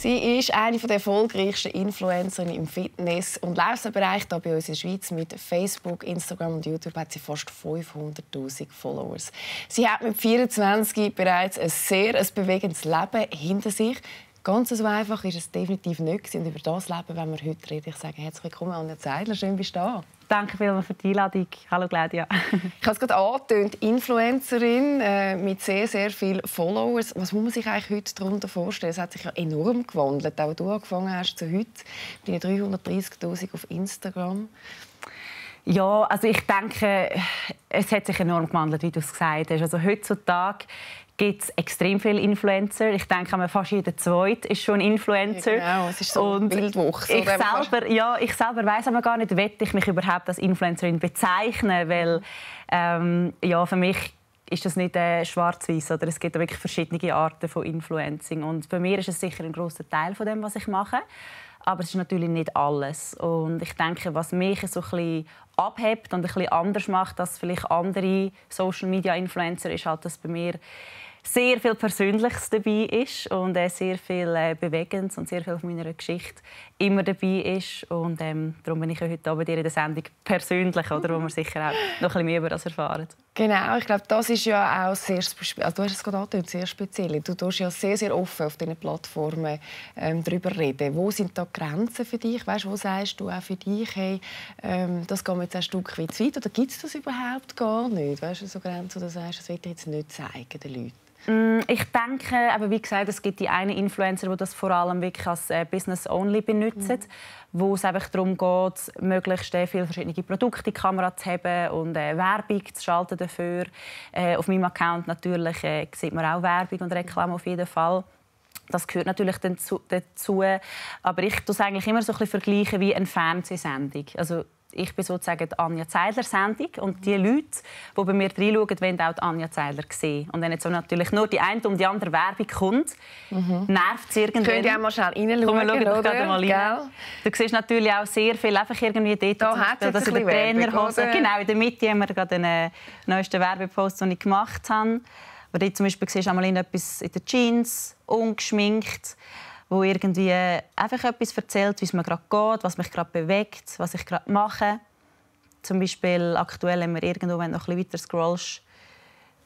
Sie ist eine der erfolgreichsten Influencerinnen im Fitness- und lifestyle hier bei uns in der Schweiz. Mit Facebook, Instagram und YouTube hat sie fast 500'000 Followers. Sie hat mit 24 bereits ein sehr ein bewegendes Leben hinter sich. Ganz so einfach ist es definitiv nicht. Und über das Leben wenn wir heute reden. Ich sage herzlich willkommen, Anja Zeidler. Schön, bist du da. Danke vielmals für die Einladung. Hallo Gladia. ich habe es gerade angetönt, Influencerin äh, mit sehr, sehr vielen Followers. Was muss man sich eigentlich heute darunter vorstellen? Es hat sich ja enorm gewandelt, auch du angefangen hast zu heute. Deine 330'000 auf Instagram. Ja, also ich denke, es hat sich enorm gewandelt, wie du es gesagt hast. Also heutzutage gibt es extrem viele Influencer. Ich denke, fast jeder Zweite ist schon Influencer. Ja, genau, es ist so und Wildwuchs. Ich selber, ja, ich selber weiß aber gar nicht, will ich mich überhaupt als Influencerin bezeichnen, weil ähm, ja, für mich ist das nicht äh, schwarz-weiß oder es gibt wirklich verschiedene Arten von Influencing und bei mir ist es sicher ein großer Teil von dem, was ich mache aber es ist natürlich nicht alles. Und ich denke, was mich so ein abhebt und ein anders macht als vielleicht andere Social-Media-Influencer, ist halt, dass bei mir sehr viel Persönliches dabei ist und äh, sehr viel äh, Bewegendes und sehr viel von meiner Geschichte immer dabei ist. Und ähm, darum bin ich ja bei dir in der Sendung persönlich, oder, wo mhm. wir sicher auch noch ein bisschen mehr über das erfahren. Genau, ich glaube, das ist ja auch sehr Also, du hast es gerade angetönt, sehr speziell. Du tust ja sehr, sehr offen auf diesen Plattformen ähm, darüber reden. Wo sind da Grenzen für dich? Weißt, wo sagst du auch für dich, hey, ähm, das geht mir jetzt ein Stück weit zu weit? Oder gibt es das überhaupt gar nicht? Weißt du, so Grenzen, wo du sagst, das will ich jetzt nicht zeigen den Leuten? Mm, ich denke, aber wie gesagt, es gibt die einen Influencer, die das vor allem wirklich als äh, Business-only benutzen, mhm. wo es einfach darum geht, möglichst äh, viele verschiedene Produkte in die Kamera zu haben und äh, Werbung zu schalten dafür. Auf meinem Account natürlich sieht man auch Werbung und Reklame auf jeden Fall. Das gehört natürlich dazu, aber ich vergleiche es eigentlich immer so ein bisschen wie eine Fernsehsendung. Also ich bin sozusagen die Anja Zeidler-Sendung und die mhm. Leute, die bei mir reinschauen, wollen auch die Anja Zeidler sehen. Und wenn jetzt so natürlich nur die eine und die andere Werbung kommt, mhm. nervt es irgendwann. Könnt ihr auch mal schnell reinschauen, Komm, mal rein. Du siehst natürlich auch sehr viel einfach irgendwie dort, da Beispiel, dass in der Trainerhose... Werbung, genau, in der Mitte haben wir gerade den neuesten Werbepost, den ich gemacht habe. Aber dort zum Beispiel siehst du auch in etwas in den Jeans, ungeschminkt wo irgendwie äh, einfach etwas erzählt, wie es mir gerade geht, was mich gerade bewegt, was ich gerade mache. Zum Beispiel aktuell, wenn wir irgendwo wenn noch ein weiter scrollst,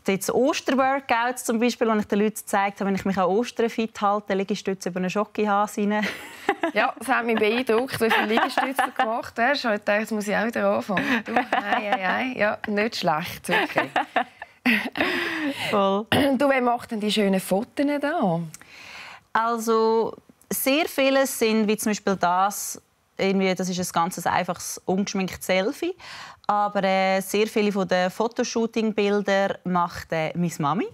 jetzt Osterworkouts zum Beispiel, wo ich den Leuten gezeigt habe, wenn ich mich an Ostern fit halte, Liegestütze über einen Schokihase rein. ja, das hat mich beeindruckt, wie viele Liegestütze du gemacht hast. Ich dachte, jetzt muss ich auch wieder anfangen. Du, ei, ei, ei. Ja, nicht schlecht, wirklich. Voll. Du, wer macht denn die schönen Fotos hier? Also sehr viele sind, wie zum Beispiel das, irgendwie, das ist ein ganz einfaches, ungeschminktes Selfie. Aber äh, sehr viele von den fotoshooting bilder macht äh, meine Mami.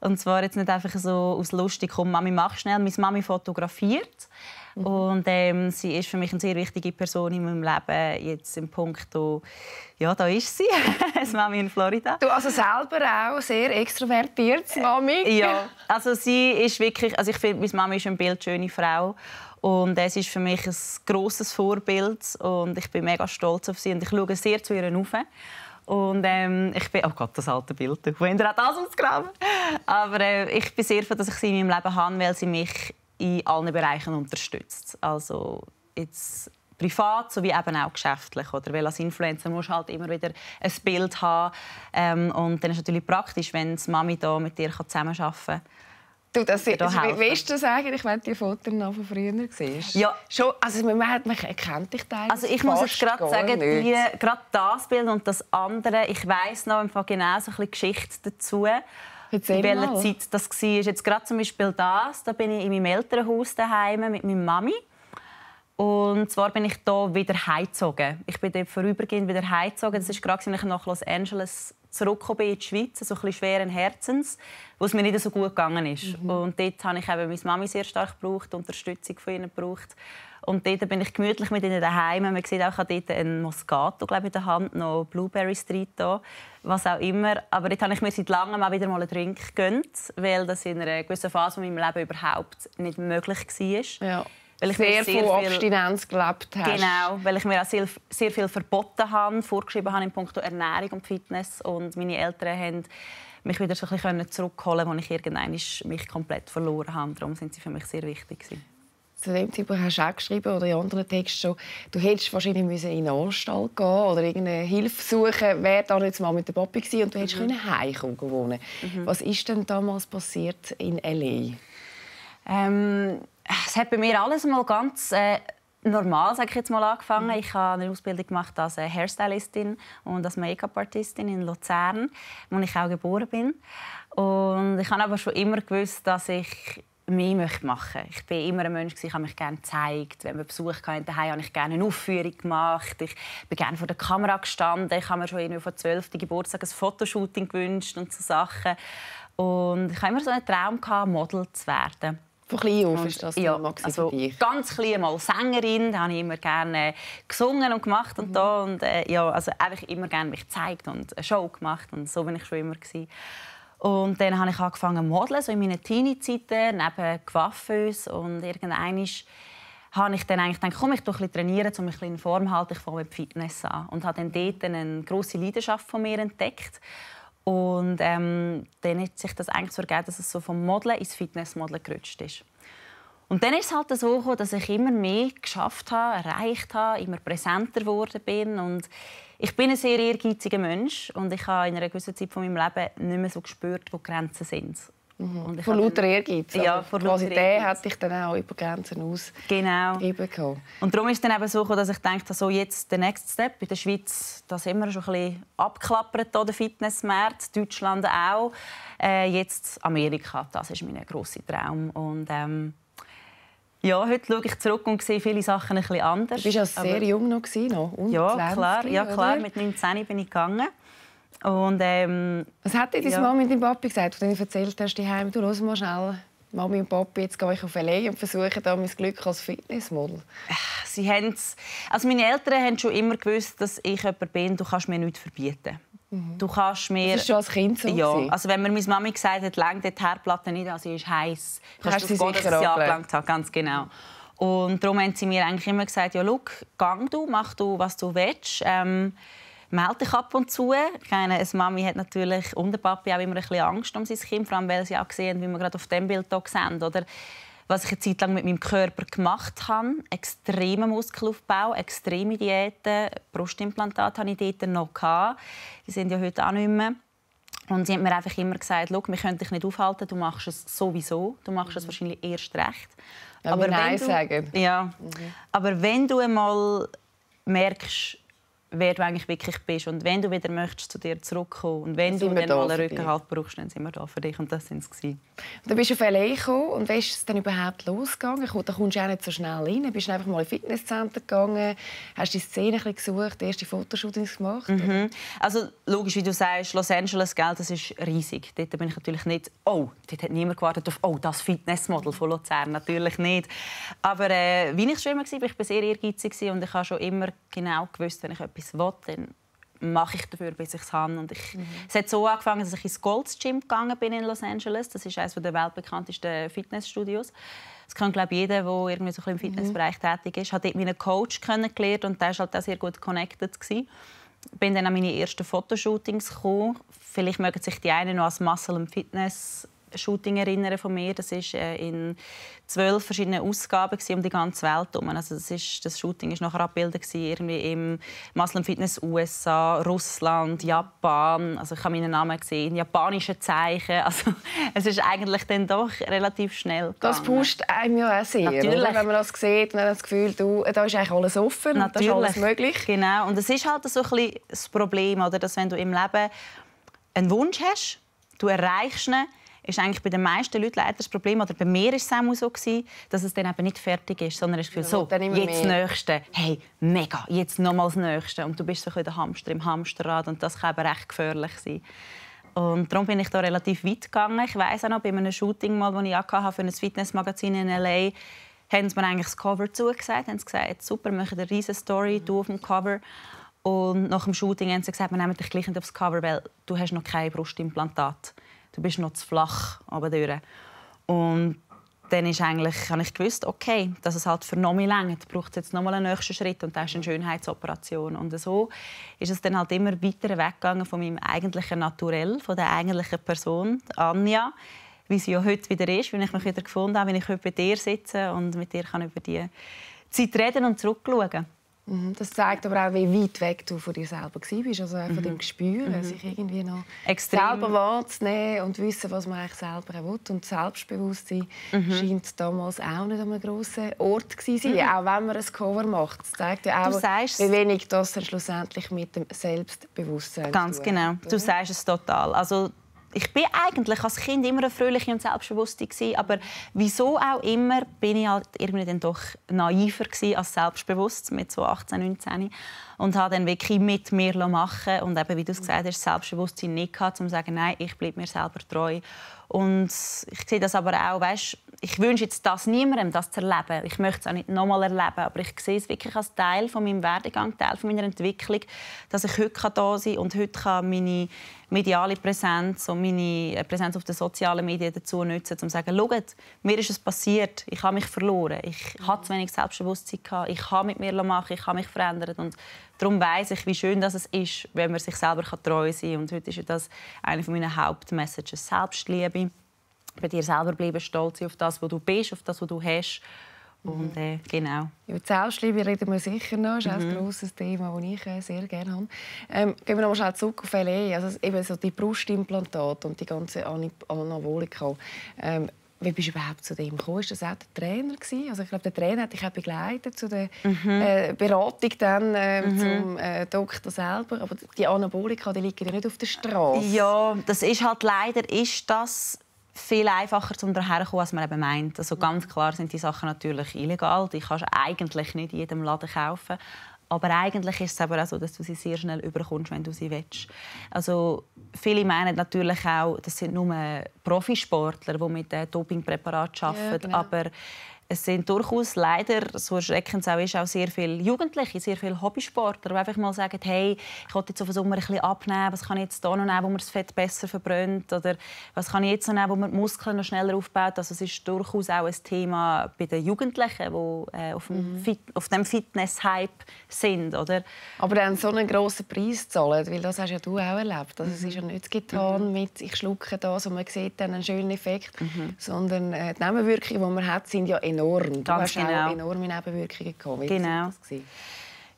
Und zwar jetzt nicht einfach so aus Lustig, komm, Mami, mach schnell. Meine Mami fotografiert. Mhm. Und ähm, sie ist für mich eine sehr wichtige Person in meinem Leben. Jetzt im Punkt, wo, ja, da ist sie, das Mami in Florida. Du also selber auch sehr extrovertiert, äh, Mami. ja, also sie ist wirklich, also ich finde, meine Mami ist ein bildschöne Frau. Und äh, es ist für mich ein großes Vorbild und ich bin mega stolz auf sie und ich schaue sehr zu ihr auf. Und ähm, ich bin, oh Gott, das alte Bild, wenn ihr auch das ausgraben. Aber äh, ich bin sehr froh, dass ich sie in meinem Leben habe, weil sie mich in allen Bereichen unterstützt. Also jetzt privat sowie eben auch geschäftlich. Oder? Weil als Influencer musst du halt immer wieder ein Bild haben. Ähm, und dann ist es natürlich praktisch, wenn die Mami hier mit dir zusammenarbeiten kann. Du, das, da also, wie weißt du das eigentlich, wenn du die Fotos noch von früher siehst? Ja. Schon, also man, man, man erkennt dich teilweise Also ich muss jetzt gerade sagen, die, gerade das Bild und das andere, ich weiss noch im Fall genau so ein bisschen Geschichte dazu in welcher mal. Zeit das war. Jetzt gerade zum Beispiel das, da bin ich in meinem Elternhaus daheim mit meiner Mami. Und zwar bin ich hier wieder heimgezogen. Ich bin dort vorübergehend wieder heimgezogen. Das war gerade, als ich nach Los Angeles zurückgekommen in die Schweiz, so also ein schweren Herzens, wo es mir nicht so gut gegangen ist. Mhm. Und dort habe ich eben meine Mami sehr stark gebraucht, Unterstützung von ihnen gebraucht. Und dort bin ich gemütlich mit ihnen daheim. Man sieht auch, ich habe dort einen Moscato glaube ich, in der Hand, noch Blueberry Street da, was auch immer. Aber dort habe ich mir seit langem mal wieder mal einen Drink gegönnt, weil das in einer gewissen Phase in meinem Leben überhaupt nicht möglich war. Ja. Weil ich sehr, sehr viel, Abstinenz gelebt habe. Genau, weil ich mir auch sehr, sehr viel verboten habe, vorgeschrieben habe in puncto Ernährung und Fitness. Und meine Eltern haben mich wieder so ein bisschen zurückholen können, als ich irgendwann mich komplett verloren habe. Darum sind sie für mich sehr wichtig. Gewesen. Zu dem Zeitpunkt hast du auch geschrieben oder in anderen Texten schon, du hättest wahrscheinlich müssen in den Anstalt gehen oder irgendeine Hilfe suchen, wer da jetzt mal mit der Papi gewesen und du hättest mhm. können heimkommen gewonnen. Mhm. Was ist denn damals passiert in L.A.? Ähm, es hat bei mir alles mal ganz äh, normal, ich jetzt mal, angefangen. Mhm. Ich habe eine Ausbildung gemacht als äh, Hairstylistin und als Make-up-Artistin in Luzern, wo ich auch geboren bin. Und ich habe aber schon immer gewusst, dass ich mehr möchte machen Ich bin immer ein Mensch, ich habe mich gerne gezeigt. Wenn wir Besuch hatten, daheim, habe ich gerne eine Aufführung gemacht. Ich bin gerne vor der Kamera gestanden. Ich habe mir schon von 12. Geburtstag ein Fotoshooting gewünscht und so Sachen. Und ich habe immer so einen Traum, gehabt, Model zu werden. Von klein auf ist das ja, Maxi also Ganz klein mal Sängerin, da habe ich immer gerne gesungen und gemacht und mhm. da und äh, ja, also einfach immer gerne mich gezeigt und eine Show gemacht und so bin ich schon immer gewesen. Und dann habe ich angefangen zu modeln, so in meinen Teenie-Zeiten, neben Coiffeurs und irgendwann habe ich dann eigentlich gedacht, komm, ich tue ein trainieren, um mich in Form zu halten, ich fange mit Fitness an. Und habe dann dort eine grosse Leidenschaft von mir entdeckt und ähm, dann hat sich das eigentlich so ergeben, dass es so vom Modeln ins Fitnessmodeln gerutscht ist. Und dann ist es halt so dass ich immer mehr geschafft habe, erreicht habe, immer präsenter geworden bin. Und ich bin ein sehr ehrgeiziger Mensch und ich habe in einer gewissen Zeit von meinem Leben nicht mehr so gespürt, wo die Grenzen sind. Mhm. Vor lauter Ehrgeiz. Ja, also, vor lauter Ehrgeiz. hat ich dann auch über Grenzen aus genau. Bekommen. Und darum ist dann eben so, dass ich denke, so jetzt der Next Step. In der Schweiz da sind schon ein bisschen abklappert, hier, der Fitnessmarkt, Deutschland auch. Äh, jetzt Amerika, das ist mein grosser Traum. Und, ähm, ja, heute schaue ich zurück und sehe viele Sachen ein bisschen anders. Du warst ja sehr jung noch. noch ja, klar, ja, klar. Mit 19 bin ich gegangen. Und, ähm, Was hat dir deine ja. Mama und dein Papi gesagt, als du ihnen erzählt hast, die du hör mal schnell, Mami und Papi, jetzt gehe ich auf L.A. und versuche da mein Glück als Fitnessmodel? Sie haben's, also meine Eltern haben schon immer gewusst, dass ich jemand bin, du kannst mir nichts verbieten. Mhm. Du kannst mir... Das ist schon als Kind so. Ja, also wenn mir meine Mami gesagt hat, lang die Herdplatte nicht, also sie ist heiß, kannst, kannst du das sicher Jahr gelangt haben, ganz genau. Und darum haben sie mir eigentlich immer gesagt, ja, schau, gang du, mach du, was du willst. Ähm, melde dich ab und zu. Ich meine, eine Mami hat natürlich und der Papi auch immer ein bisschen Angst um sein Kind, vor allem weil sie auch sehen, wie wir gerade auf dem Bild hier sehen, oder? was ich eine Zeit lang mit meinem Körper gemacht habe. Extremen Muskelaufbau, extreme Diäten. Brustimplantate hatte ich dort noch. Die sind ja heute auch nicht mehr. Und sie haben mir einfach immer gesagt, wir können dich nicht aufhalten, du machst es sowieso, du machst es mhm. wahrscheinlich erst recht. Ja, aber Nein du, sagen. Ja, mhm. aber wenn du einmal merkst, wer du eigentlich wirklich bist. Und wenn du wieder möchtest, zu dir zurückkommen und wenn du dann mal einen Rückenhalt brauchst, dann sind wir da für dich. Und das sind sie. Dann bist auf L.A. gekommen und wie ist es denn überhaupt losgegangen? Da kommst du auch nicht so schnell rein. Dann bist du einfach mal in Fitnesscenter gegangen, hast die Szene ein bisschen gesucht, erste Fotoshootings gemacht. Mhm. Also logisch, wie du sagst, Los Angeles, gell, das ist riesig. Dort bin ich natürlich nicht, oh, dort hat niemand gewartet auf «Oh, das Fitnessmodel von Luzern». Natürlich nicht. Aber äh, wie ich schon immer war, ich war sehr ehrgeizig und ich habe schon immer genau gewusst, wenn ich etwas etwas will, dann mache ich dafür, bis ich es habe. Und ich, mhm. Es hat so angefangen, dass ich ins Gold's Gym gegangen bin in Los Angeles. Das ist eines der weltbekanntesten Fitnessstudios. Das kann glaube ich, jeder, der irgendwie so ein im mhm. Fitnessbereich mhm. tätig ist. Ich habe dort meinen Coach kennengelernt und der war halt auch sehr gut connected. Ich Bin dann an meine ersten Fotoshootings gekommen. Vielleicht mögen sich die einen noch als Muscle and Fitness Shooting erinnern von mir. Das ist äh, in zwölf verschiedenen Ausgaben um die ganze Welt herum. Also das, ist, das Shooting ist nachher abgebildet irgendwie im Muslim Fitness USA, Russland, Japan. Also ich habe meinen Namen gesehen, japanische Zeichen. Also es ist eigentlich dann doch relativ schnell. Gegangen. Das pusht einem ja auch sehr, Natürlich. Oder? wenn man das sieht, dann hat das Gefühl, du, da ist eigentlich alles offen, Natürlich. da ist alles möglich. Genau. Und es ist halt so ein bisschen das Problem, oder, dass wenn du im Leben einen Wunsch hast, du erreichst ihn ist eigentlich bei den meisten Leuten leider das Problem, oder bei mir war es auch so, gewesen, dass es dann eben nicht fertig ist, sondern das Gefühl, so, jetzt mehr. Nächste, hey, mega, jetzt nochmals das Nächste. Und du bist so ein der Hamster im Hamsterrad und das kann eben recht gefährlich sein. Und darum bin ich da relativ weit gegangen. Ich weiß auch noch, bei einem Shooting, mal, das ich hatte, für ein Fitnessmagazin in L.A., haben sie mir eigentlich das Cover zugesagt. Haben sie gesagt, super, wir machen eine riesige Story, du auf dem Cover. Und nach dem Shooting haben sie gesagt, wir nehmen dich gleich nicht aufs Cover, weil du hast noch kein Brustimplantat hast du bist noch zu flach runter. Und dann ist eigentlich, habe ich gewusst, okay, dass es halt für noch mehr längert, braucht es jetzt noch mal einen nächsten Schritt und das ist eine Schönheitsoperation. Und so ist es dann halt immer weiter weggegangen von meinem eigentlichen Naturell, von der eigentlichen Person, Anja, wie sie ja heute wieder ist, wenn ich mich wieder gefunden habe, wenn ich heute bei dir sitze und mit dir kann über die Zeit reden und zurückschauen kann. Mhm. Das zeigt aber auch, wie weit weg du von dir selber warst. Also von mhm. dem Gespür, mhm. sich irgendwie noch Extrem. selber wahrzunehmen und wissen, was man eigentlich selber will. Und Selbstbewusstsein mhm. scheint damals auch nicht an einem grossen Ort zu sein, mhm. auch wenn man ein Cover macht. Das zeigt ja auch, wie wenig das schlussendlich mit dem Selbstbewusstsein Ganz genau, du sagst es total. Also ich bin eigentlich als Kind immer eine fröhliche und selbstbewusste gewesen, aber wieso auch immer bin ich halt irgendwie dann doch naiver gewesen als selbstbewusst mit so 18, 19 und habe dann wirklich mit mir machen und eben wie du es gesagt hast Selbstbewusstsein nicht gehabt, um zu sagen nein ich bleibe mir selber treu und ich sehe das aber auch weißt ich wünsche jetzt das niemandem, das zu erleben. Ich möchte es auch nicht nochmal erleben, aber ich sehe es wirklich als Teil von meinem Werdegang, Teil von meiner Entwicklung, dass ich heute da sein kann und heute kann meine mediale Präsenz und meine äh, Präsenz auf den sozialen Medien dazu nutzen, um zu sagen, schaut, mir ist es passiert, ich habe mich verloren, ich hatte zu wenig Selbstbewusstsein, gehabt, ich habe mit mir machen, ich habe mich verändert und darum weiss ich, wie schön das ist, wenn man sich selber treu sein kann. Und heute ist das eine meiner Hauptmessages, Selbstliebe bei dir selber bleiben, stolz auf das, was du bist, auf das, was du hast. Und, äh, genau. Über ja, Selbstliebe reden wir sicher noch. Das ist auch ein mhm. grosses Thema, das ich äh, sehr gerne habe. Ähm, gehen wir noch mal zurück auf LA. Also, eben so die Brustimplantate und die ganze Anabolika. Ähm, wie bist du überhaupt zu dem gekommen? Ist das auch der Trainer gewesen? Also ich glaube, der Trainer hat dich auch begleitet zu der mhm. äh, Beratung dann äh, mhm. zum äh, Doktor selber. Aber die Anabolika, die liegen ja nicht auf der Straße. Ja, das ist halt leider ist das viel einfacher zum daherkommen, als man eben meint. Also ganz klar sind die Sachen natürlich illegal. Die kannst du eigentlich nicht in jedem Laden kaufen. Aber eigentlich ist es aber auch so, dass du sie sehr schnell überkommst, wenn du sie willst. Also viele meinen natürlich auch, das sind nur Profisportler, die mit äh, Dopingpräparaten arbeiten. Ja, genau. Aber es sind durchaus leider, so erschreckend es auch ist, auch sehr viele Jugendliche, sehr viele Hobbysportler, die einfach mal sagen, hey, ich wollte jetzt auf den Sommer ein bisschen abnehmen, was kann ich jetzt da noch nehmen, wo man das Fett besser verbrennt oder was kann ich jetzt noch nehmen, wo man die Muskeln noch schneller aufbaut. Also es ist durchaus auch ein Thema bei den Jugendlichen, die äh, auf, dem mhm. Fit auf dem Fitness-Hype sind. Oder? Aber dann so einen grossen Preis zahlen, weil das hast ja du auch erlebt. Also es ist mhm. ja nichts getan mhm. mit «ich schlucke das» und man sieht dann einen schönen Effekt, mhm. sondern äh, die Nebenwirkungen, die man hat, sind ja enorm enorm. Ganz du hast genau. auch enorme Nebenwirkungen gehabt. Genau.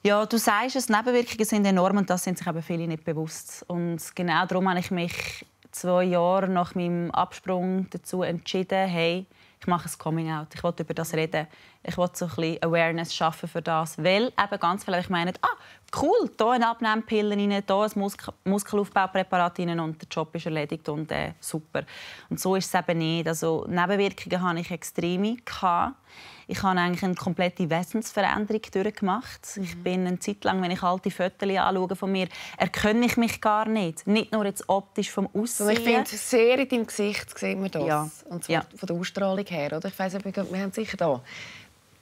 Ja, du sagst es, Nebenwirkungen sind enorm und das sind sich eben viele nicht bewusst. Und genau darum habe ich mich zwei Jahre nach meinem Absprung dazu entschieden, hey, ich mache ein Coming-out, ich will über das reden, ich will so ein bisschen Awareness schaffen für das, weil eben ganz viele meinen, ah, cool, hier eine Abnehmpille hier ein Musk Muskelaufbaupräparat rein und der Job ist erledigt und äh, super. Und so ist es eben nicht. Also Nebenwirkungen hatte ich extreme. Gehabt ich habe eigentlich eine komplette Wesensveränderung durchgemacht. Mhm. Ich bin eine Zeit lang, wenn ich alte Fotos anschaue von mir, erkenne ich mich gar nicht. Nicht nur jetzt optisch vom also Aussehen. ich finde, sehr in deinem Gesicht sieht man das. Ja. Und zwar ja. von der Ausstrahlung her. Oder? Ich weiss, wir haben sicher hier.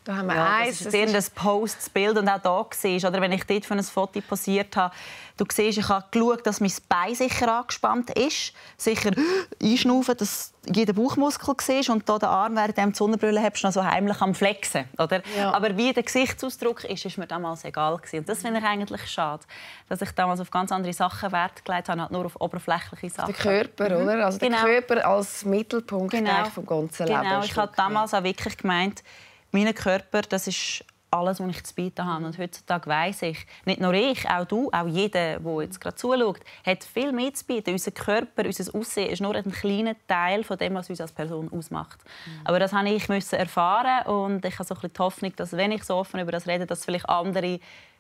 Da haben wir ja, eins. Das ist ein das Posts, Bild und auch hier siehst, oder wenn ich dort für ein Foto posiert habe, du siehst, ich habe geschaut, dass mein Bein sicher angespannt ist, sicher einschnaufen, dass jeder Bauchmuskel siehst und da den Arm während dem Sonnenbrille hast, noch so heimlich am flexen, oder? Ja. Aber wie der Gesichtsausdruck ist, ist mir damals egal gewesen. und das finde ich eigentlich schade, dass ich damals auf ganz andere Sachen Wert gelegt habe, halt nur auf oberflächliche Sachen. Der Körper, mhm. oder? Also genau. der Körper als Mittelpunkt genau. vom ganzen genau. Leben. Genau, ich habe damals auch wirklich gemeint mein Körper, das ist alles, was ich zu bieten habe. Und heutzutage weiß ich, nicht nur ich, auch du, auch jeder, der jetzt gerade zuschaut, hat viel mehr zu bieten. Unser Körper, unser Aussehen ist nur ein kleiner Teil von dem, was uns als Person ausmacht. Mhm. Aber das musste ich erfahren und ich habe so ein bisschen die Hoffnung, dass wenn ich so offen über das rede, dass vielleicht andere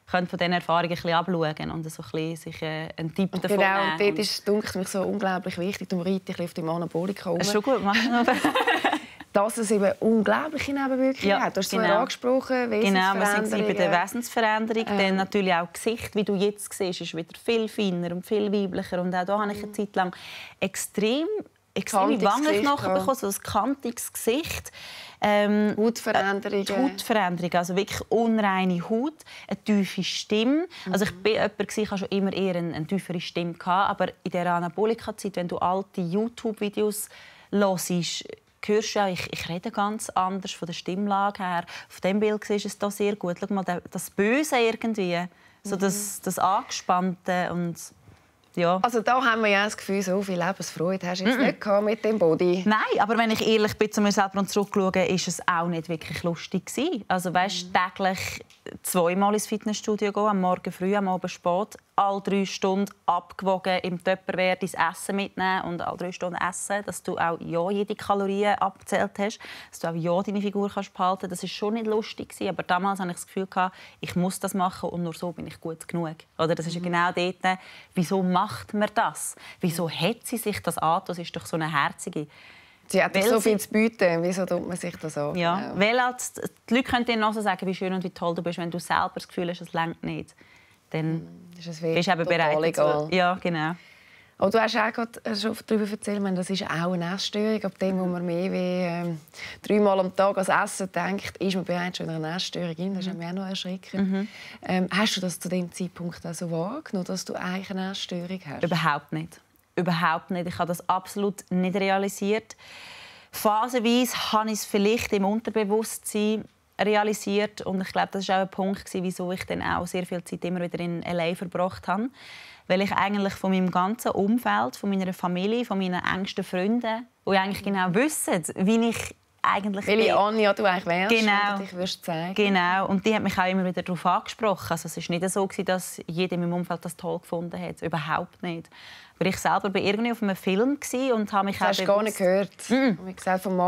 können von diesen Erfahrungen ein bisschen abschauen und so ein sich äh, einen Tipp davon genau, nehmen. Genau, dort ist es mich so unglaublich wichtig. um reite ich auf die Anabolika rum. Das ist schon gut, mach dass es eben unglaubliche Nebenwirkungen ja, hat. Du hast genau. angesprochen, Genau, wir sind bei der Wesensveränderung. Ähm. Dann natürlich auch Gesicht, wie du jetzt siehst, ist wieder viel feiner und viel weiblicher. Und auch da habe ich eine mhm. Zeit lang extrem extreme Wangenknochen bekommen, so ein kantiges Gesicht. Ähm, Hautveränderungen. Äh, Hautveränderungen, also wirklich unreine Haut, eine tiefe Stimme. Mhm. Also ich war jemand, ich schon immer eher eine, eine tiefere Stimme, gehabt, aber in dieser Anabolika-Zeit, wenn du alte YouTube-Videos hörst, hörst ja, ich, ich rede ganz anders von der Stimmlage her. Auf dem Bild siehst du es da sehr gut. Schau mal, das Böse irgendwie, so mhm. das, das Angespannte und ja. Also da haben wir ja das Gefühl, so viel Lebensfreude hast du jetzt mm nicht gehabt mit dem Body. Nein, aber wenn ich ehrlich bin zu mir selber und zurückschaue, ist es auch nicht wirklich lustig gewesen. Also weißt, mm. täglich zweimal ins Fitnessstudio gehen, am Morgen früh, am Abend spät, alle drei Stunden abgewogen im Tupperware dein Essen mitnehmen und alle drei Stunden essen, dass du auch ja jede Kalorie abgezählt hast, dass du auch ja deine Figur kannst behalten kannst. Das war schon nicht lustig, aber damals hatte ich das Gefühl, ich muss das machen und nur so bin ich gut genug. Oder das ist ja mhm. genau dort, wieso macht man das? Wieso hat sie sich das an? Das ist doch so eine herzige Sie hat so viel zu bieten. Wieso tut man sich das an? Ja. Ja. die Leute können dir noch so sagen, wie schön und wie toll du bist, wenn du selber das Gefühl hast, es längt nicht dann mhm. bist du eben bereit. Ja, genau. Und du hast auch gerade schon darüber erzählt, meine, das ist auch eine Essstörung. Ab dem, wo mhm. man mehr wie ähm, dreimal am Tag ans Essen denkt, ist man bereits schon in einer Essstörung. Das ist mhm. auch noch erschreckend. Mhm. Ähm, hast du das zu dem Zeitpunkt auch so wahrgenommen, dass du eigentlich eine Essstörung hast? Überhaupt nicht. Überhaupt nicht. Ich habe das absolut nicht realisiert. Phasenweise habe ich es vielleicht im Unterbewusstsein realisiert und ich glaube, das war auch ein Punkt, wieso ich dann auch sehr viel Zeit immer wieder in LA verbracht habe, weil ich eigentlich von meinem ganzen Umfeld, von meiner Familie, von meinen engsten Freunden, die eigentlich genau wissen, wie ich eigentlich... Welche Anja du eigentlich wärst genau. und ich würdest zeigen. Genau, und die hat mich auch immer wieder darauf angesprochen. Also es war nicht so, dass jeder in meinem Umfeld das toll gefunden hat, überhaupt nicht. Aber ich selber war irgendwie auf einem Film und habe mich das auch hast bewusst... gar nicht gehört? Mm.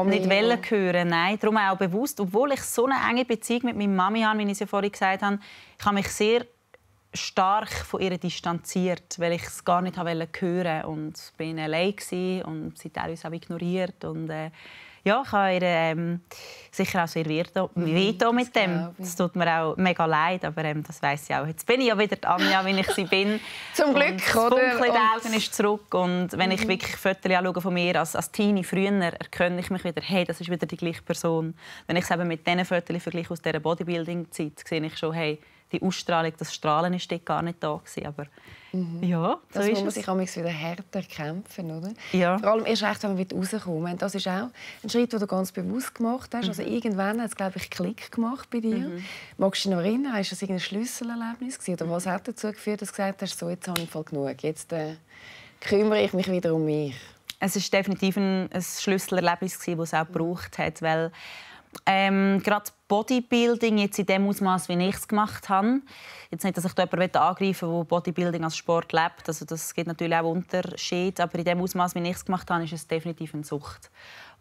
nicht wollen hören, nein. Darum auch bewusst, obwohl ich so eine enge Beziehung mit meiner Mami habe, wie ich es ja vorhin gesagt habe, ich habe mich sehr stark von ihr distanziert, weil ich es gar nicht hören wollte und bin allein und sie teilweise auch ignoriert und äh, ja, ich habe ihr ähm, sicher auch sehr Veto mhm, mit dem. Das tut mir auch mega leid, aber ähm, das weiß ich auch. Jetzt bin ich ja wieder die Anja, wenn ich sie bin. Zum Glück, und das oder? Das in den Augen ist zurück und wenn mhm. ich wirklich Fotos von mir als, als Teenie früher, erkenne ich mich wieder, hey, das ist wieder die gleiche Person. Wenn ich es mit diesen Fotos vergleiche aus dieser Bodybuilding-Zeit, sehe ich schon, hey, die Ausstrahlung, das Strahlen ist dort gar nicht da gewesen, aber mhm. ja, so das ist muss man sich es. wieder härter kämpfen, oder? Ja. Vor allem erst recht, wenn man wieder rauskommt. Das ist auch ein Schritt, den du ganz bewusst gemacht hast. Also mhm. Also irgendwann hat es, glaube ich, Klick gemacht bei dir. Mhm. Magst du dich noch erinnern, ist das irgendein Schlüsselerlebnis gewesen? oder was hat dazu geführt, dass du gesagt hast, so jetzt habe ich voll genug, jetzt äh, kümmere ich mich wieder um mich? Es war definitiv ein, ein Schlüsselerlebnis das es auch gebraucht hat, weil ähm, gerade Bodybuilding jetzt in dem Ausmaß, wie ich es gemacht habe. Jetzt nicht, dass ich da jemanden angreifen will, der Bodybuilding als Sport lebt. Also das gibt natürlich auch Unterschiede. Aber in dem Ausmaß, wie ich es gemacht habe, ist es definitiv eine Sucht.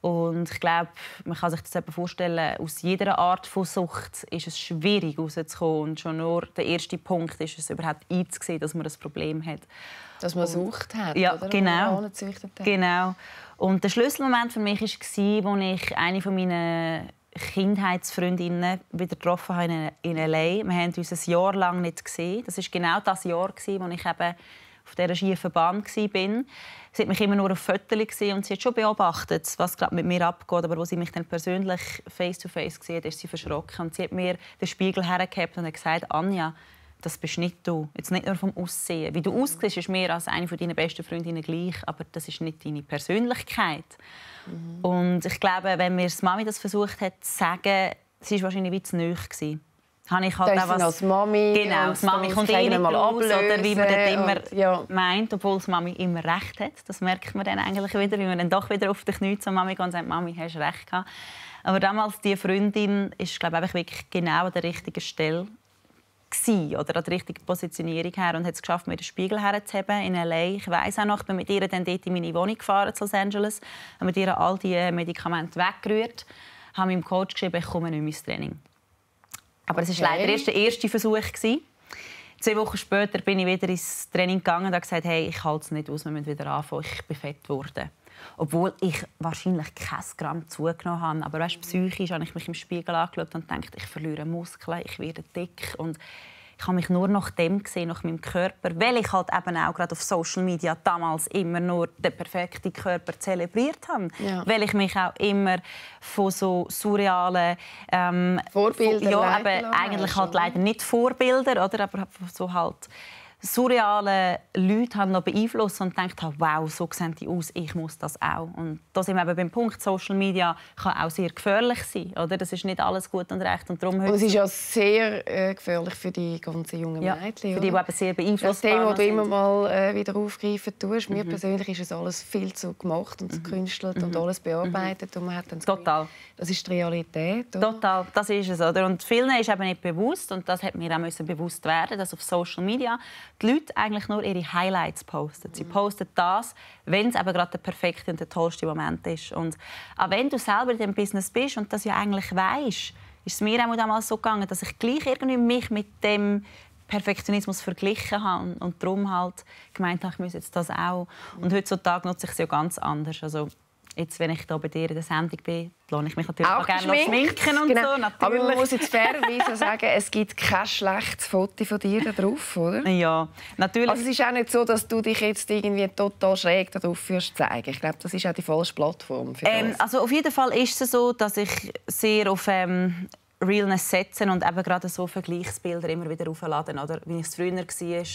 Und ich glaube, man kann sich das vorstellen, aus jeder Art von Sucht ist es schwierig, rauszukommen. Und schon nur der erste Punkt ist es überhaupt einzusehen, dass man das Problem hat. Dass man Und, Sucht hat, ja, oder? Genau. Hat. Genau. Und der Schlüsselmoment für mich war, als ich eine meiner Kindheitsfreundinnen wieder getroffen habe in L.A. Wir haben uns ein Jahr lang nicht gesehen. Das war genau das Jahr, als ich eben auf dieser schiefen Bahn war. Sie hat mich immer nur auf Fotos gesehen und sie hat schon beobachtet, was gerade mit mir abgeht. Aber als sie mich dann persönlich face-to-face -face gesehen hat, ist sie verschrocken. Und sie hat mir den Spiegel hergehabt und gesagt, «Anja, das bist nicht du. Jetzt nicht nur vom Aussehen. Wie du aussiehst, ist mir als eine deiner besten Freundinnen gleich, aber das ist nicht deine Persönlichkeit.» Mhm. Und ich glaube, wenn mir das Mami das versucht hat zu sagen, sie war wahrscheinlich wie zu nahe. Habe ich halt was... als Mami. Genau, als Mami kommt eh nicht mal raus, oder wie man das immer und, ja. meint, obwohl es Mami immer recht hat. Das merkt man dann eigentlich wieder, wie man dann doch wieder auf die Knie zur Mami geht und sagt, Mami, hast recht gehabt. Aber damals, die Freundin, ist, glaube ich, wirklich genau an der richtigen Stelle gewesen, oder an der richtigen Positionierung her und hat es geschafft, mir den Spiegel herzuheben in L.A. Ich weiß auch noch, ich bin mit ihr dann dort in meine Wohnung gefahren, zu Los Angeles, habe mit ihr all die äh, Medikamente weggerührt, habe meinem Coach geschrieben, ich komme nicht mehr ins Training. Aber es war leider erst der erste Versuch. Gewesen. Zwei Wochen später bin ich wieder ins Training gegangen und habe gesagt, hey, ich halte es nicht aus, wir müssen wieder anfangen, ich bin fett geworden. Obwohl ich wahrscheinlich kein Gramm zugenommen habe. Aber weißt, psychisch habe ich mich im Spiegel angeschaut und gedacht, ich verliere Muskeln, ich werde dick. Und ich habe mich nur nach dem gesehen, nach meinem Körper, weil ich halt eben auch gerade auf Social Media damals immer nur den perfekten Körper zelebriert habe, ja. weil ich mich auch immer von so surrealen ähm, Vorbildern, ja, eben, eigentlich halt leider nicht Vorbilder, oder, aber so halt surrealen Leute haben noch beeinflusst und denkt, wow, so sehen die aus, ich muss das auch. Und da sind wir eben beim Punkt, Social Media kann auch sehr gefährlich sein, oder? Das ist nicht alles gut und recht und darum. Und es ist ja sehr äh, gefährlich für die ganzen jungen ja, Mädchen. Für die, die eben sehr beeinflusst werden. Das Thema, das du immer mal äh, wieder aufgreifen tust. Mhm. Mir persönlich ist es alles viel zu gemacht und zu mhm. gekünstelt mhm. und alles mhm. bearbeitet mhm. und man hat dann das Total. Gefühl, das ist die Realität. Oder? Total, das ist es, oder? Und vielen ist eben nicht bewusst und das hat mir auch müssen bewusst werden, dass auf Social Media die Leute eigentlich nur ihre Highlights posten. Sie mhm. posten das, wenn es eben gerade der perfekte und der tollste Moment ist. Und auch wenn du selber in diesem Business bist und das ja eigentlich weißt, ist es mir auch damals so gegangen, dass ich gleich irgendwie mich mit dem Perfektionismus verglichen habe und, und darum halt gemeint habe, ich müsse jetzt das auch. Und mhm. heutzutage nutze ich es ja ganz anders. Also jetzt, wenn ich hier bei dir in der Sendung bin, lohne ich mich natürlich auch, auch gerne schminken und genau. so. Natürlich. Aber man muss jetzt fairerweise sagen, es gibt kein schlechtes Foto von dir da drauf, oder? Ja, natürlich. Also es ist auch nicht so, dass du dich jetzt irgendwie total schräg darauf führst zeigen. Ich glaube, das ist auch die falsche Plattform für ähm, Also auf jeden Fall ist es so, dass ich sehr auf ähm, Realness setze und eben gerade so Vergleichsbilder immer wieder aufladen, oder wie ich es früher war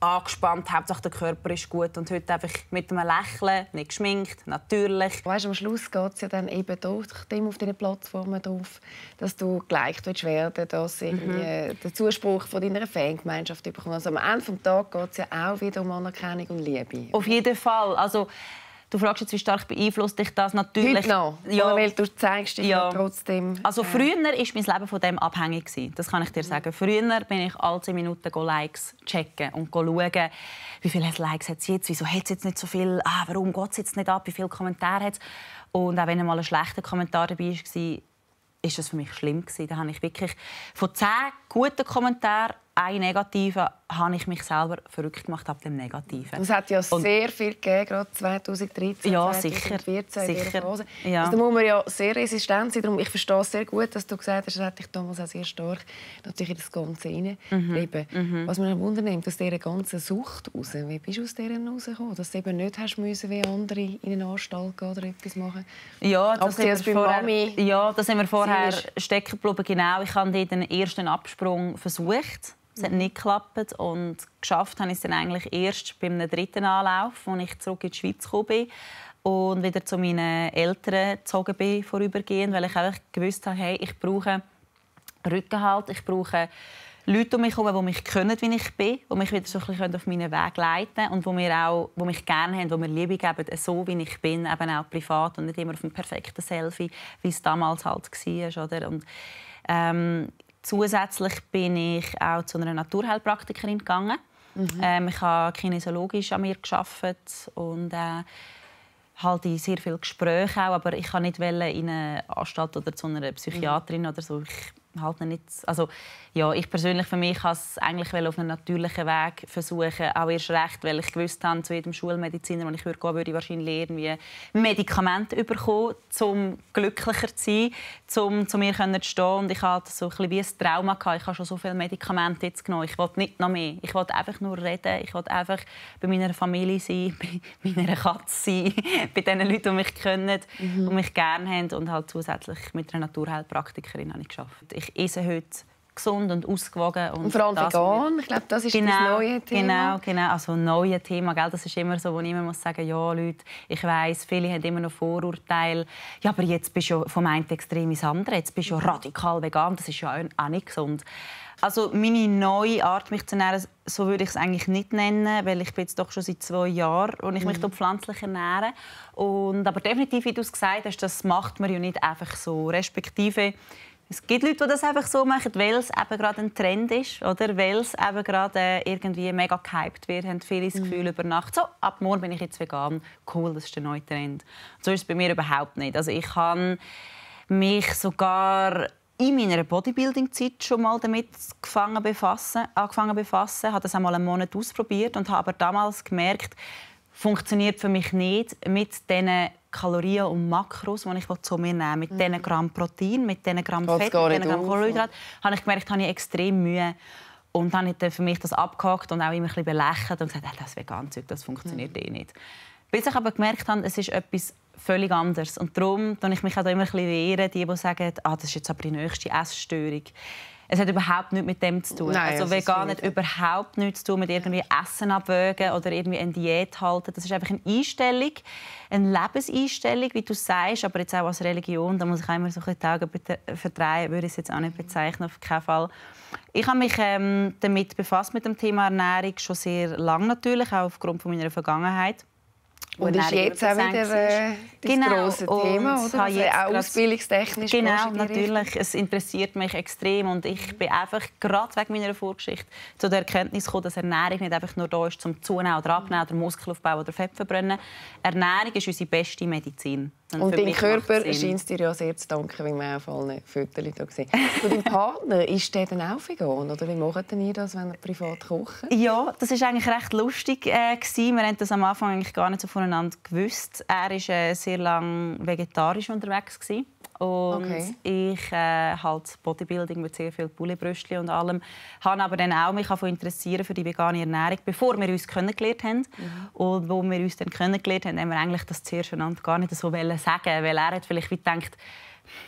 angespannt, Hauptsache der Körper ist gut und heute einfach mit einem Lächeln, nicht geschminkt, natürlich. Weißt, am Schluss geht es ja dann eben durch dem auf deine Plattformen drauf, dass du geliked willst werden, dass irgendwie mhm. der Zuspruch von deiner Fangemeinschaft bekommst. Also am Ende des Tages geht es ja auch wieder um Anerkennung und Liebe. Auf jeden Fall. Also, Du fragst jetzt, wie stark beeinflusst dich das natürlich? Heute noch, ja. weil du zeigst dich ja. trotzdem. Also äh, früher war mein Leben von dem abhängig, gewesen. das kann ich dir sagen. Früher bin ich alle 10 Minuten Likes checken und schauen, wie viele Likes hat es jetzt, wieso hat es jetzt nicht so viel, ah, warum geht es jetzt nicht ab, wie viele Kommentare hat Und auch wenn mal ein schlechter Kommentar dabei war, war das für mich schlimm Da habe ich wirklich von zehn guten Kommentaren ein Negativen habe ich mich selber verrückt gemacht ab dem Negativen. Es hat ja und sehr viel gegeben, gerade 2013, ja, 2014. Sicher, sicher. Ja. Also, da muss man ja sehr resistent sein. Darum, ich verstehe es sehr gut, dass du gesagt hast, das hat dich damals auch sehr stark natürlich in das Ganze hineingegeben. Mhm. Mhm. Was mich wundern nimmt, aus dieser ganzen Sucht raus, wie bist du aus dieser rausgekommen? Dass du eben nicht hast müssen, wie andere in eine Anstalt gehen oder etwas machen? Ja, das ist wir vorher, Mami ja, das haben wir vorher stecken geblieben. Genau, ich habe dort den ersten Absprung versucht es hat nicht geklappt und geschafft habe ich es dann eigentlich erst beim dritten Anlauf, als ich zurück in die Schweiz gekommen und wieder zu meinen Eltern gezogen bin, vorübergehend, weil ich einfach gewusst habe, hey, ich brauche Rückenhalt, ich brauche Leute um mich herum, die mich kennen, wie ich bin, die mich wieder so auf meinen Weg leiten können und die mir auch, die mich gerne haben, die mir Liebe geben, so wie ich bin, eben auch privat und nicht immer auf dem perfekten Selfie, wie es damals halt war. Oder? Und, ähm, Zusätzlich bin ich auch zu einer Naturheilpraktikerin gegangen. Mhm. Ähm, ich habe kinesiologisch an mir geschafft und äh, halt sehr vielen Gespräche auch, aber ich kann nicht in eine Anstalt oder zu einer Psychiaterin mhm. oder so. Ich halt nicht. Also, ja, ich persönlich für mich es eigentlich auf einem natürlichen Weg versuchen, auch erst recht, weil ich gewusst habe, zu jedem Schulmediziner, den ich würde gehen würde, ich wahrscheinlich lernen, wie Medikamente bekommen, um glücklicher zu sein, um zu mir zu stehen. Und ich hatte halt so ein bisschen wie ein Trauma. Gehabt. Ich habe schon so viele Medikamente jetzt genommen. Ich wollte nicht noch mehr. Ich wollte einfach nur reden. Ich wollte einfach bei meiner Familie sein, bei meiner Katze sein, bei den Leuten, die mich kennen mhm. und mich gerne haben. Und halt zusätzlich mit einer Naturheilpraktikerin habe ich gearbeitet. Ich ich esse heute gesund und ausgewogen. Und, und vor allem vegan, ich glaube, das ist genau, das neue Thema. Genau, genau, also neue Thema, gell? das ist immer so, wo ich immer muss sagen, ja Leute, ich weiß, viele haben immer noch Vorurteile, ja, aber jetzt bist du vom einen Extrem ins andere, jetzt bist du radikal vegan, das ist ja auch nicht gesund. Also meine neue Art, mich zu ernähren, so würde ich es eigentlich nicht nennen, weil ich bin jetzt doch schon seit zwei Jahren und ich mich mhm. pflanzlich ernähre. Und, aber definitiv, wie du es gesagt hast, das macht man ja nicht einfach so. Respektive, es gibt Leute, die das einfach so machen, weil es eben gerade ein Trend ist oder weil es eben gerade äh, irgendwie mega gehypt wird. Haben viele das mhm. Gefühl mhm. über Nacht, so ab morgen bin ich jetzt vegan, cool, das ist der neue Trend. So ist es bei mir überhaupt nicht. Also ich habe mich sogar in meiner Bodybuilding-Zeit schon mal damit angefangen befassen, angefangen befassen, habe das einmal einen Monat ausprobiert und habe aber damals gemerkt, funktioniert für mich nicht mit diesen Kalorien und Makros, die ich zu mir nehmen will. Mit diesen mhm. Gramm Protein, mit diesen Gramm Fett, mit diesen Gramm Kohlenhydrate, habe ich gemerkt, habe ich extrem Mühe. Und dann habe hat für mich das abgehakt und auch immer ein bisschen belächelt und gesagt, ah, das Vegan-Zeug, das funktioniert mhm. eh nicht. Bis ich aber gemerkt habe, es ist etwas völlig anderes. Und darum wehre ich mich auch immer ein bisschen wehren, die, die sagen, ah, das ist jetzt aber die nächste Essstörung es hat überhaupt nichts mit dem zu tun. Nein, also vegan hat überhaupt nichts zu tun mit irgendwie Essen abwägen oder irgendwie eine Diät halten. Das ist einfach eine Einstellung, eine Lebenseinstellung, wie du sagst, aber jetzt auch als Religion. Da muss ich immer so ein bisschen die verdrehen, würde ich es jetzt auch nicht bezeichnen, auf keinen Fall. Ich habe mich ähm, damit befasst mit dem Thema Ernährung schon sehr lange natürlich, auch aufgrund von meiner Vergangenheit. Und ist jetzt auch wieder äh, das genau, große Thema, oder? Also auch ausbildungstechnisch. Genau, natürlich. Es interessiert mich extrem und ich bin einfach gerade wegen meiner Vorgeschichte zu der Erkenntnis gekommen, dass Ernährung nicht einfach nur da ist, um Zunehmen oder Abnehmen oder Muskelaufbau oder Fett verbrennen. Ernährung ist unsere beste Medizin. Und, und dein Körper scheint es dir ja sehr zu danken, weil wir auf allen Fotos da gesehen Und dein Partner, ist der dann auch vegan? Oder wie macht denn ihr das, wenn ihr privat kocht? Ja, das war eigentlich recht lustig. Äh, wir haben das am Anfang eigentlich gar nicht so von voneinander gewusst. Er war äh, sehr lange vegetarisch unterwegs. Gewesen. Und okay. ich äh, halt Bodybuilding mit sehr viel Bullebrüstchen und allem. Habe aber dann auch mich interessieren für die vegane Ernährung, bevor wir uns kennengelernt haben. Mhm. Und wo wir uns dann kennengelernt haben, haben wir eigentlich das zuerst gar nicht so sagen weil er hat vielleicht wie gedacht,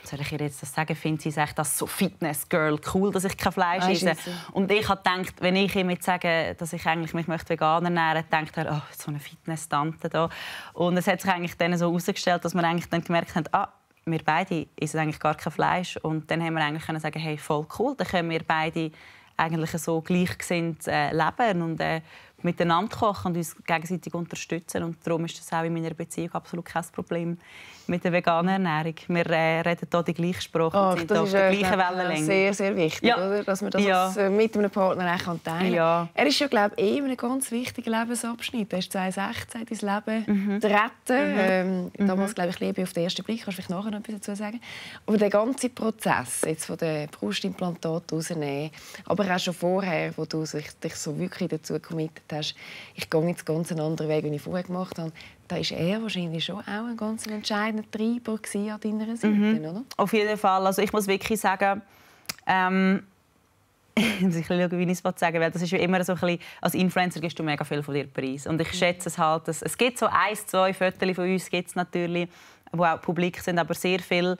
soll ich ihr jetzt das sagen, findet sie echt das so Fitness-Girl cool, dass ich kein Fleisch ah, esse. Und ich habe gedacht, wenn ich ihm jetzt sage, dass ich eigentlich mich möchte vegan ernähren möchte, denkt er, oh, so eine Fitness-Tante da. Und es hat sich eigentlich dann so herausgestellt, dass wir eigentlich dann gemerkt haben, ah, wir beide essen eigentlich gar kein Fleisch. Und dann haben wir eigentlich können sagen, hey, voll cool, dann können wir beide eigentlich so gleichgesinnt äh, leben und äh, miteinander kochen und uns gegenseitig unterstützen. Und darum ist das auch in meiner Beziehung absolut kein Problem mit der veganen Ernährung. Wir äh, reden hier die gleiche Sprache Ach, sind auf der gleichen genau Wellenlänge. Sehr, sehr wichtig, ja. oder? dass man das ja. Äh, mit einem Partner auch teilen kann. Ja. Er ist ja, glaube ich, eh in einem ganz wichtigen Lebensabschnitt. Er ist 2016 dein Leben mhm. retten. Mhm. Ähm, mhm. damals, glaube ich, Liebe auf den ersten Blick. Kannst du vielleicht nachher noch etwas dazu sagen? Aber der ganze Prozess jetzt von den Brustimplantaten rausnehmen, aber auch schon vorher, wo du dich so wirklich dazu committet hast, ich gehe jetzt ganz einen anderen Weg, den ich vorher gemacht habe, da ist er wahrscheinlich schon auch ein ganz entscheidender Treiber an deiner Seite, mhm. oder? Auf jeden Fall. Also ich muss wirklich sagen, ähm, ich schauen, wie ich es sagen weil das ist ja immer so ein bisschen, als Influencer gibst du mega viel von dir preis. Und ich mhm. schätze es halt, dass, es gibt so ein, zwei Viertel von uns, gibt's natürlich, die auch publik sind, aber sehr viel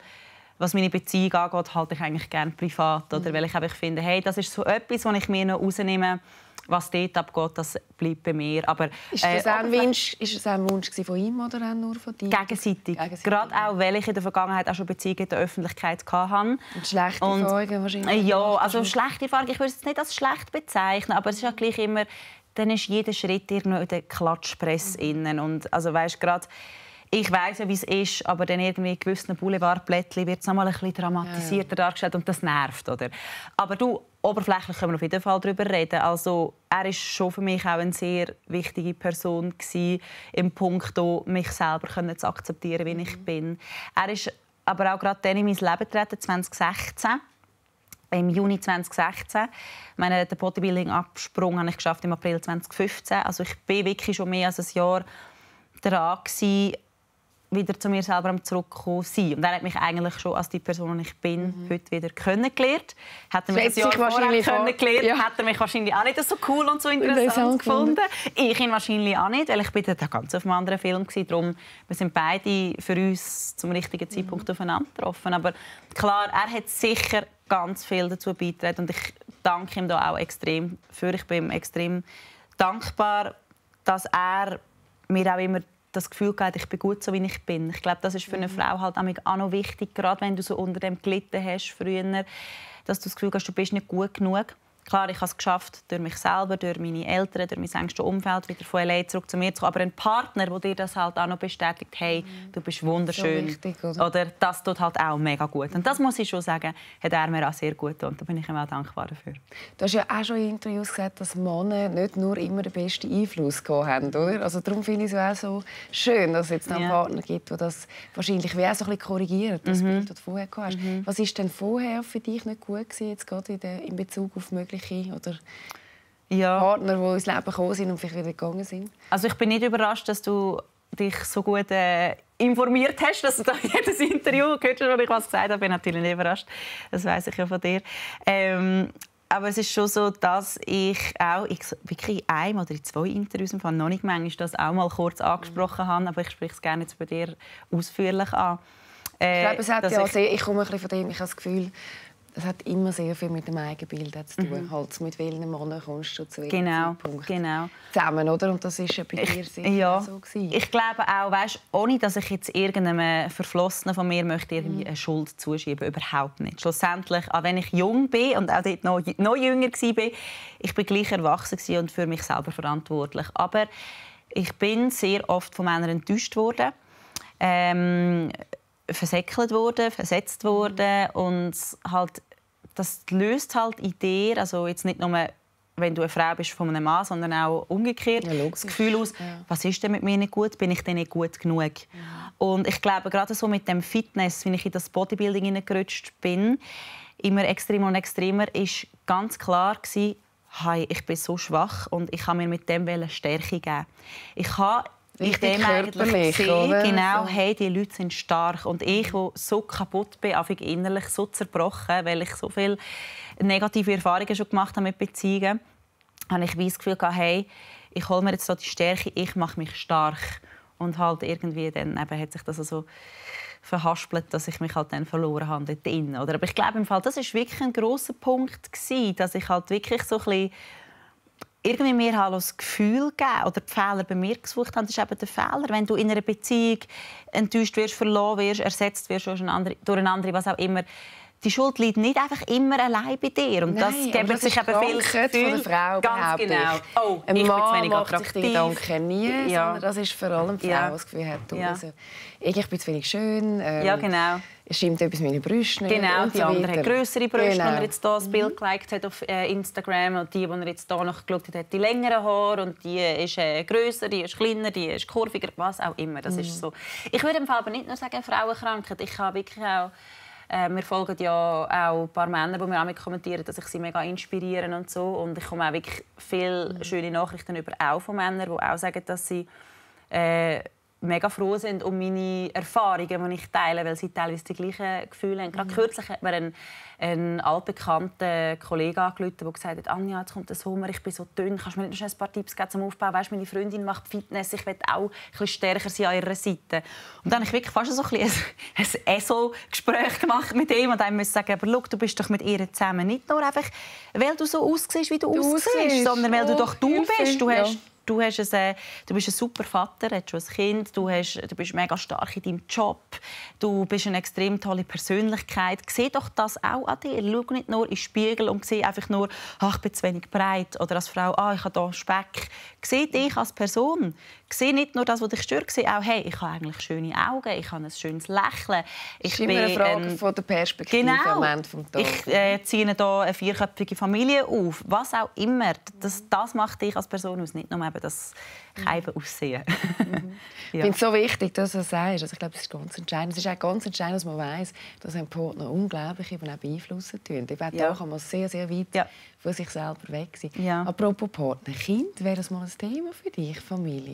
was meine Beziehung angeht, halte ich eigentlich gerne privat. Oder? Mhm. Weil ich, ich finde, hey, das ist so etwas, was ich mir noch rausnehme, was dort abgeht, das bleibt bei mir. Aber, ist, das äh, ein Wunsch, ist das ein Wunsch von ihm oder auch nur von dir? Gegenseitig. Gegenseitig. Gerade auch, weil ich in der Vergangenheit auch schon Beziehungen in der Öffentlichkeit hatte. Und schlechte Und, Erfahrungen wahrscheinlich. Ja, also schlechte Erfahrungen, ich würde es nicht als schlecht bezeichnen, aber es ist ja gleich immer, dann ist jeder Schritt in der Klatschpress mhm. innen. Und also weißt gerade, ich weiß ja, wie es ist, aber dann irgendwie in gewissen Boulevardblättchen wird es nochmal ein bisschen dramatisierter ja, ja. dargestellt und das nervt, oder? Aber du, oberflächlich können wir auf jeden Fall darüber reden. Also er war schon für mich auch eine sehr wichtige Person gewesen, im Punkt, mich selber zu akzeptieren, wie ich mhm. bin. Er ist aber auch gerade dann in mein Leben getreten, 2016. Im Juni 2016. Ich meine, den Bodybuilding-Absprung habe ich geschafft im April 2015. Also ich war wirklich schon mehr als ein Jahr daran gewesen, wieder zu mir selber am zurückgekommen sein. Und er hat mich eigentlich schon als die Person, die ich bin, mhm. heute wieder kennengelernt. Hat er mich Jahr wahrscheinlich kennengelernt, ja. hat er mich wahrscheinlich auch nicht so cool und so interessant gefunden. gefunden. Ich ihn wahrscheinlich auch nicht, weil ich bin da ganz auf einem anderen Film war. Darum, wir sind beide für uns zum richtigen mhm. Zeitpunkt mhm. aufeinander getroffen. Aber klar, er hat sicher ganz viel dazu beigetragen und ich danke ihm da auch extrem für. Ich bin ihm extrem dankbar, dass er mir auch immer das Gefühl gehabt, ich bin gut so, wie ich bin. Ich glaube, das ist für eine mhm. Frau halt auch noch wichtig, gerade wenn du so unter dem gelitten hast früher, dass du das Gefühl hast, du bist nicht gut genug. Klar, ich habe es geschafft, durch mich selber, durch meine Eltern, durch mein engste Umfeld wieder von L.A. zurück zu mir zu kommen. Aber ein Partner, der dir das halt auch noch bestätigt, hey, mhm. du bist wunderschön. So wichtig, oder? oder? Das tut halt auch mega gut. Und das muss ich schon sagen, hat er mir auch sehr gut getan. Da bin ich ihm auch dankbar dafür. Du hast ja auch schon in Interviews gesagt, dass Männer nicht nur immer den besten Einfluss gehabt haben, oder? Also darum finde ich es auch so schön, dass es jetzt einen ja. Partner gibt, der das wahrscheinlich wie auch so ein bisschen korrigiert, das mhm. Bild, das du vorher gehabt hast. Mhm. Was war denn vorher für dich nicht gut gewesen, jetzt gerade in Bezug auf mögliche Jugendliche oder ja. Partner, die ins Leben gekommen sind und vielleicht wieder gegangen sind. Also ich bin nicht überrascht, dass du dich so gut äh, informiert hast, dass du da jedes Interview gehört hast, wo ich was gesagt habe. Bin natürlich nicht überrascht. Das weiß ich ja von dir. Ähm, aber es ist schon so, dass ich auch ich, wirklich einem oder in zwei Interviews im Fall noch nicht manchmal das auch mal kurz angesprochen mhm. habe, aber ich spreche es gerne jetzt bei dir ausführlich an. Äh, ich glaube, es hat ja, ich, ich komme ein bisschen von dem, ich habe das Gefühl, das hat immer sehr viel mit dem Eigenbild zu tun. Mhm. Halt, mit welchen Männern kommst du zu welchem genau, Zeitpunkt genau. zusammen, oder? Und das ist bei dir sicher ja. so gewesen. Ich glaube auch, weißt, ohne dass ich jetzt irgendeinem Verflossenen von mir möchte irgendwie mhm. eine Schuld zuschieben, überhaupt nicht. Schlussendlich, auch wenn ich jung bin und auch dort noch, noch jünger war, ich bin gleich erwachsen und für mich selber verantwortlich. Aber ich bin sehr oft von Männern enttäuscht worden. Ähm, versäckelt worden, versetzt mhm. worden und halt das löst halt in dir, also jetzt nicht nur wenn du eine Frau bist von einem Mann, sondern auch umgekehrt ja, das Gefühl aus, ja. was ist denn mit mir nicht gut, bin ich denn nicht gut genug? Ja. Mhm. Und ich glaube, gerade so mit dem Fitness, wenn ich in das Bodybuilding hineingerutscht bin, immer extremer und extremer, war ganz klar hey, ich bin so schwach und ich habe mir mit dem Stärke geben. Ich habe richtig dem körperlich, sehe, oder? genau, also. hey, die Leute sind stark und ich, wo so kaputt bin, habe ich innerlich so zerbrochen, weil ich so viel negative Erfahrungen schon gemacht habe mit Beziehungen, habe ich das Gefühl gehabt, hey, ich hole mir jetzt so die Stärke, ich mache mich stark und halt irgendwie dann eben hat sich das also verhaspelt, dass ich mich halt dann verloren habe dort drin. Aber ich glaube im Fall, das ist wirklich ein großer Punkt gewesen, dass ich halt wirklich so ein bisschen irgendwie mir halt das Gefühl gegeben oder die Fehler bei mir gesucht haben, das ist eben der Fehler. Wenn du in einer Beziehung enttäuscht wirst, verloren wirst, ersetzt wirst durch eine andere, durch eine andere was auch immer, die Schuld liegt nicht einfach immer allein bei dir. Und Nein, das geben das sich eben viel Gefühl. von der Frau Ganz genau. Oh, Ein ich Mann bin zu wenig attraktiv. Gedanken nie, ja. sondern das ist vor allem die Frau, die das Gefühl hat, du, ja. also, ich bin zu wenig schön. Ähm, ja, genau. Es stimmt etwas mit meinen Brüsten. Genau, die so andere weiter. hat größere Brüste, genau. er jetzt das mhm. Bild geliked hat auf äh, Instagram. Und die, die er jetzt hier noch geschaut hat, hat die längeren Haare. Und die ist äh, grösser, die ist kleiner, die ist kurviger, was auch immer. Das mhm. ist so. Ich würde im Fall aber nicht nur sagen, Frauenkrankheit. Ich habe wirklich auch äh, wir folgen ja auch ein paar Männer, die mir auch kommentieren, dass ich sie mega inspirieren und so. Und ich komme auch wirklich viele mhm. schöne Nachrichten über auch von Männern, die auch sagen, dass sie äh, mega froh sind um meine Erfahrungen, die ich teile, weil sie teilweise die gleichen Gefühle haben. Mhm. kürzlich hat mir ein, ein altbekannter Kollege angerufen, der gesagt hat, «Anja, jetzt kommt der Sommer, ich bin so dünn, kannst du mir nicht noch ein paar Tipps geben zum Aufbau? Weißt, meine Freundin macht Fitness, ich will auch ein bisschen stärker sein an ihrer Seite.» Und dann habe ich wirklich fast so ein, ein ESO-Gespräch gemacht mit ihm und dann musste sagen, «Aber schau, du bist doch mit ihr zusammen, nicht nur einfach, weil du so aussiehst, wie du, du aussiehst, sondern weil du oh, doch du bist, du hast ja Du, hast ein, äh, du bist ein super Vater, hast schon ein Kind, du, hast, du bist mega stark in deinem Job, du bist eine extrem tolle Persönlichkeit. Sieh doch das auch an dir. Schau nicht nur in den Spiegel und sieh einfach nur, ach, ich bin zu wenig breit oder als Frau, ah, ich habe hier Speck. Sieh dich als Person. Sieh nicht nur das, was dich stört, sieh auch, hey, ich habe eigentlich schöne Augen, ich habe ein schönes Lächeln. Ich das ist immer eine Frage ein... von der Perspektive genau. am Ende vom Tag. Ich äh, ziehe hier eine vierköpfige Familie auf. Was auch immer. Das, das macht dich als Person aus, nicht nur eben eben das mhm. Reiben aussehen. Mhm. ja. Ich finde es so wichtig, dass du das sagst. Also ich glaube, das ist ganz entscheidend. Es ist auch ganz entscheidend, dass man weiß, dass ein Partner unglaublich eben auch beeinflussen tun. Ich glaube, ja. da kann man sehr, sehr weit ja. von sich selber weg sein. Ja. Apropos Partner, Kind, wäre das mal ein Thema für dich, Familie?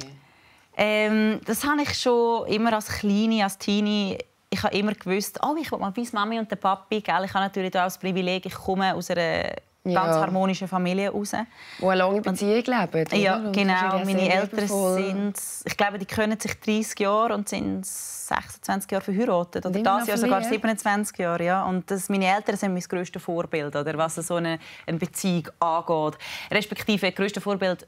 Ähm, das habe ich schon immer als Kleine, als Teenie ich habe immer gewusst, oh, ich will mal bis Mami und der Papi. Gell? Ich habe natürlich auch das Privileg, ich komme aus einer ganz harmonischen Familie raus. Die eine lange Beziehung leben. Ja, oder? genau. Meine Eltern sind, ich glaube, die können sich 30 Jahre und sind 26 Jahre verheiratet. Oder das Jahr sogar 27 Jahre. Ja. Und das, meine Eltern sind mein größtes Vorbild, oder, was so eine, eine Beziehung angeht. Respektive, das grösste Vorbild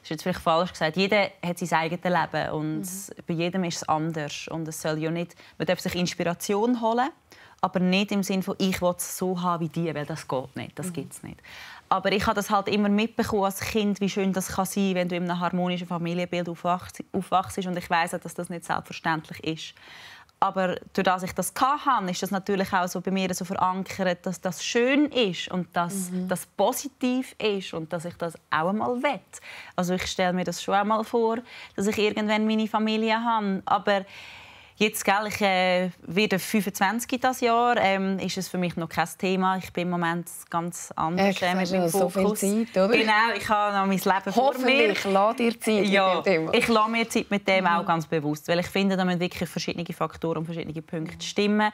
das ist jetzt vielleicht falsch gesagt. Jeder hat sein eigenes Leben und mhm. bei jedem ist es anders. Und es soll ja nicht, man darf sich Inspiration holen aber nicht im Sinne von, ich will es so haben wie die, weil das geht nicht, das mhm. gibt es nicht. Aber ich habe das halt immer mitbekommen als Kind, wie schön das kann sein kann, wenn du in einem harmonischen Familienbild aufwachst. und ich weiß dass das nicht selbstverständlich ist. Aber dadurch, dass ich das hatte, ist das natürlich auch so bei mir so verankert, dass das schön ist und dass mhm. das positiv ist und dass ich das auch einmal will. Also ich stelle mir das schon einmal vor, dass ich irgendwann meine Familie habe. Aber Jetzt, gell, ich äh, werde 25 das Jahr, ähm, ist es für mich noch kein Thema. Ich bin im Moment ganz anders äh, mit also meinem Fokus. So Zeit, oder? Genau, ich habe noch mein Leben vor mir. ich lasse dir Zeit ja, mit dem Thema. Ich lasse mir Zeit mit dem mhm. auch ganz bewusst, weil ich finde, da müssen wirklich verschiedene Faktoren und verschiedene Punkte mhm. stimmen.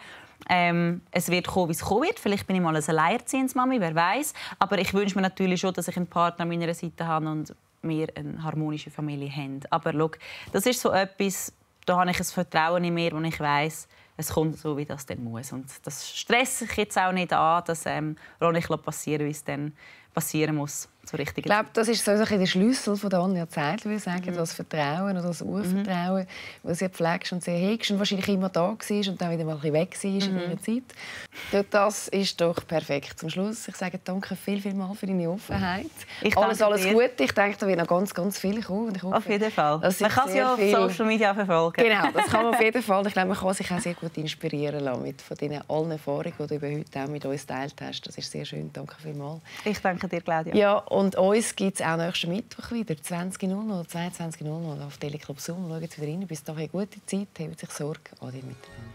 Ähm, es wird kommen, wie es kommen wird. Vielleicht bin ich mal eine alleinerziehendes wer weiß. Aber ich wünsche mir natürlich schon, dass ich einen Partner an meiner Seite habe und wir eine harmonische Familie haben. Aber schau, das ist so etwas, da habe ich ein Vertrauen in mir, wo ich weiß, es kommt so, wie das dann muss. Und das stresse ich jetzt auch nicht an, dass ähm, auch nicht passieren, wie es dann passieren muss zur richtigen Zeit. Ich glaube, das ist so ein der Schlüssel von der Anja Zeit, würde ich sagen, mhm. das Vertrauen oder das Urvertrauen, mhm. was sie pflegst und sie hegst und wahrscheinlich immer da war und dann wieder mal ein weg war mhm. in ihrer Zeit. Das ist doch perfekt. Zum Schluss, ich sage danke viel, viel mal für deine Offenheit. Ich alles, alles dir. Gute. Ich denke, da wird noch ganz, ganz viel kommen. Ich hoffe, auf jeden Fall. Man kann sie auf viel... Social Media verfolgen. Genau, das kann man auf jeden Fall. Ich glaube, man kann sich auch sehr gut inspirieren lassen mit von diesen allen Erfahrungen, die du heute auch mit uns teilt hast. Das ist sehr schön. Danke vielmals. Ich danke dir, Claudia. Ja, und uns gibt es auch nächsten Mittwoch wieder, 20.00, oder 22.00 auf Teleclub Zoom. Schauen Sie wieder rein. Bis dahin, gute Zeit, haben sich Sorge an dir miteinander.